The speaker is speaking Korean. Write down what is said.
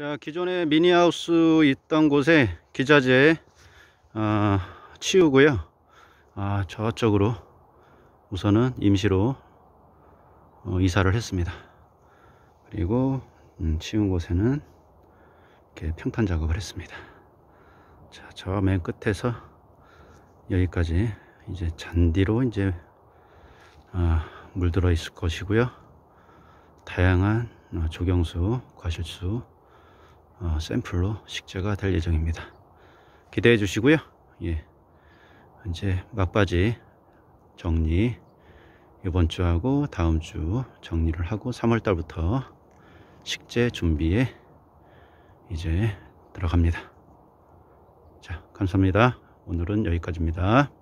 자 기존에 미니하우스 있던 곳에 기자재 어, 치우고요 아, 저쪽으로 우선은 임시로 어, 이사를 했습니다 그리고 음, 치운 곳에는 이렇게 평탄 작업을 했습니다 자, 저 맨 끝에서 여기까지 이제 잔디로 이제 어, 물들어 있을 것이고요 다양한 어, 조경수, 과실수 어, 샘플로 식재가 될 예정입니다 기대해 주시고요 예 이제 막바지 정리 이번 주하고 다음 주 정리를 하고 3월달부터 식재 준비에 이제 들어갑니다 자 감사합니다 오늘은 여기까지입니다